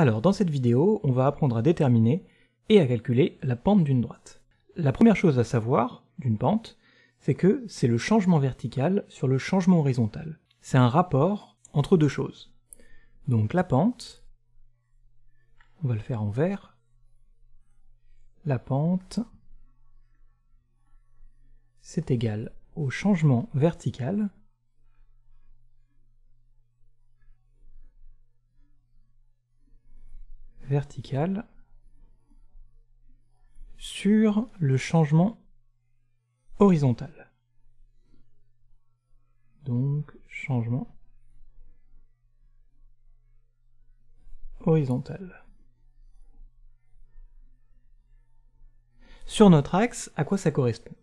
Alors dans cette vidéo, on va apprendre à déterminer et à calculer la pente d'une droite. La première chose à savoir d'une pente, c'est que c'est le changement vertical sur le changement horizontal. C'est un rapport entre deux choses. Donc la pente, on va le faire en vert, la pente, c'est égal au changement vertical vertical sur le changement horizontal. Donc changement horizontal. Sur notre axe, à quoi ça correspond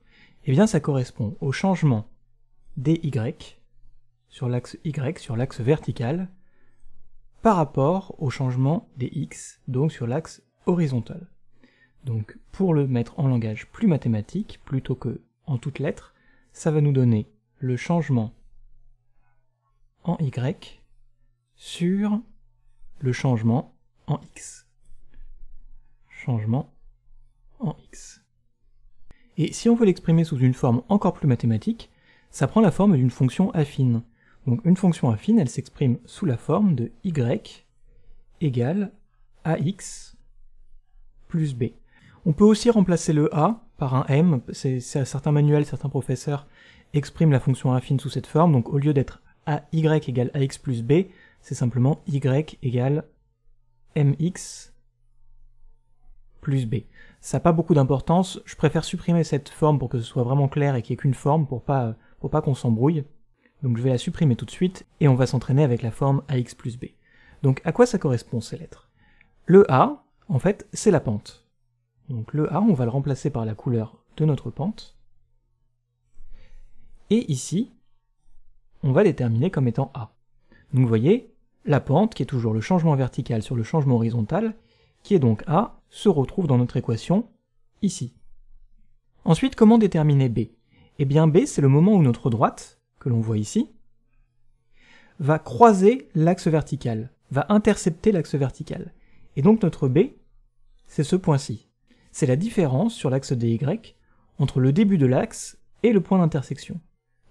Eh bien ça correspond au changement dy sur l'axe y, sur l'axe vertical, par rapport au changement des x, donc sur l'axe horizontal. Donc pour le mettre en langage plus mathématique, plutôt que en toutes lettres, ça va nous donner le changement en y sur le changement en x. Changement en x. Et si on veut l'exprimer sous une forme encore plus mathématique, ça prend la forme d'une fonction affine. Donc une fonction affine, elle s'exprime sous la forme de y égale ax plus b. On peut aussi remplacer le a par un m, c'est certains manuels, certains professeurs expriment la fonction affine sous cette forme, donc au lieu d'être ay égale ax plus b, c'est simplement y égale mx plus b. Ça n'a pas beaucoup d'importance, je préfère supprimer cette forme pour que ce soit vraiment clair et qu'il n'y ait qu'une forme pour pas, pour pas qu'on s'embrouille. Donc je vais la supprimer tout de suite, et on va s'entraîner avec la forme ax plus b. Donc à quoi ça correspond ces lettres Le a, en fait, c'est la pente. Donc le a, on va le remplacer par la couleur de notre pente. Et ici, on va déterminer comme étant a. Donc vous voyez, la pente, qui est toujours le changement vertical sur le changement horizontal, qui est donc a, se retrouve dans notre équation, ici. Ensuite, comment déterminer b Eh bien b, c'est le moment où notre droite, que l'on voit ici, va croiser l'axe vertical, va intercepter l'axe vertical. Et donc notre B, c'est ce point-ci. C'est la différence sur l'axe Y entre le début de l'axe et le point d'intersection.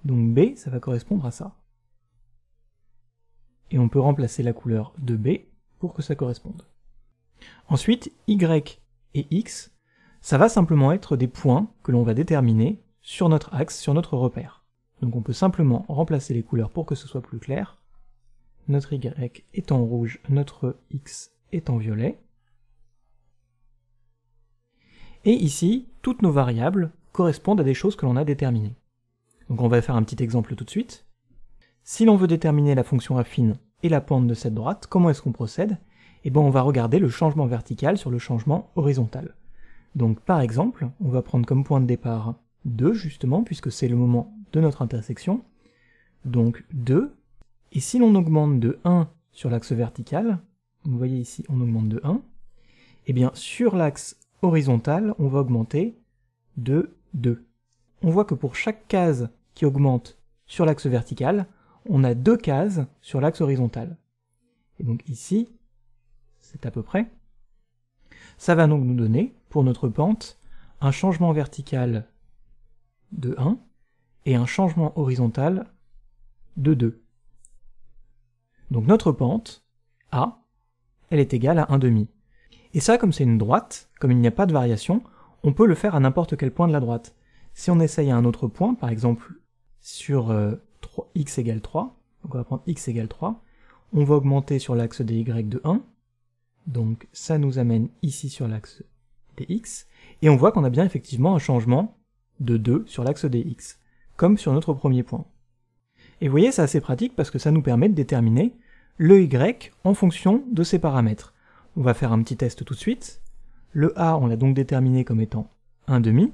Donc B, ça va correspondre à ça. Et on peut remplacer la couleur de B pour que ça corresponde. Ensuite, Y et X, ça va simplement être des points que l'on va déterminer sur notre axe, sur notre repère. Donc on peut simplement remplacer les couleurs pour que ce soit plus clair. Notre Y est en rouge, notre X est en violet. Et ici, toutes nos variables correspondent à des choses que l'on a déterminées. Donc on va faire un petit exemple tout de suite. Si l'on veut déterminer la fonction affine et la pente de cette droite, comment est-ce qu'on procède Eh bien on va regarder le changement vertical sur le changement horizontal. Donc par exemple, on va prendre comme point de départ 2 justement, puisque c'est le moment de notre intersection, donc 2. Et si l'on augmente de 1 sur l'axe vertical, vous voyez ici, on augmente de 1, et eh bien sur l'axe horizontal, on va augmenter de 2. On voit que pour chaque case qui augmente sur l'axe vertical, on a deux cases sur l'axe horizontal. Et donc ici, c'est à peu près. Ça va donc nous donner, pour notre pente, un changement vertical de 1 et un changement horizontal de 2. Donc notre pente, A, elle est égale à 1 demi. Et ça, comme c'est une droite, comme il n'y a pas de variation, on peut le faire à n'importe quel point de la droite. Si on essaye à un autre point, par exemple sur euh, x égale 3, donc on va prendre x égale 3, on va augmenter sur l'axe des y de 1, donc ça nous amène ici sur l'axe des x, et on voit qu'on a bien effectivement un changement de 2 sur l'axe des x comme sur notre premier point. Et vous voyez, c'est assez pratique parce que ça nous permet de déterminer le y en fonction de ces paramètres. On va faire un petit test tout de suite. Le a, on l'a donc déterminé comme étant un demi.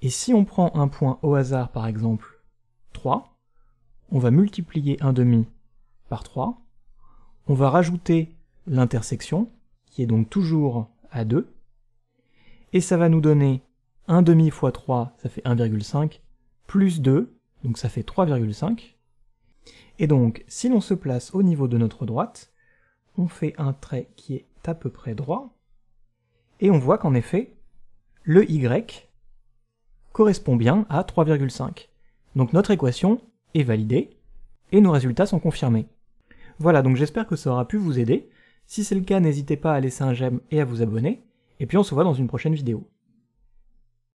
Et si on prend un point au hasard, par exemple 3, on va multiplier un demi par 3, on va rajouter l'intersection, qui est donc toujours à 2, et ça va nous donner 1,5 demi fois 3, ça fait 1,5, plus 2, donc ça fait 3,5. Et donc, si l'on se place au niveau de notre droite, on fait un trait qui est à peu près droit, et on voit qu'en effet, le y correspond bien à 3,5. Donc notre équation est validée, et nos résultats sont confirmés. Voilà, donc j'espère que ça aura pu vous aider. Si c'est le cas, n'hésitez pas à laisser un j'aime et à vous abonner, et puis on se voit dans une prochaine vidéo.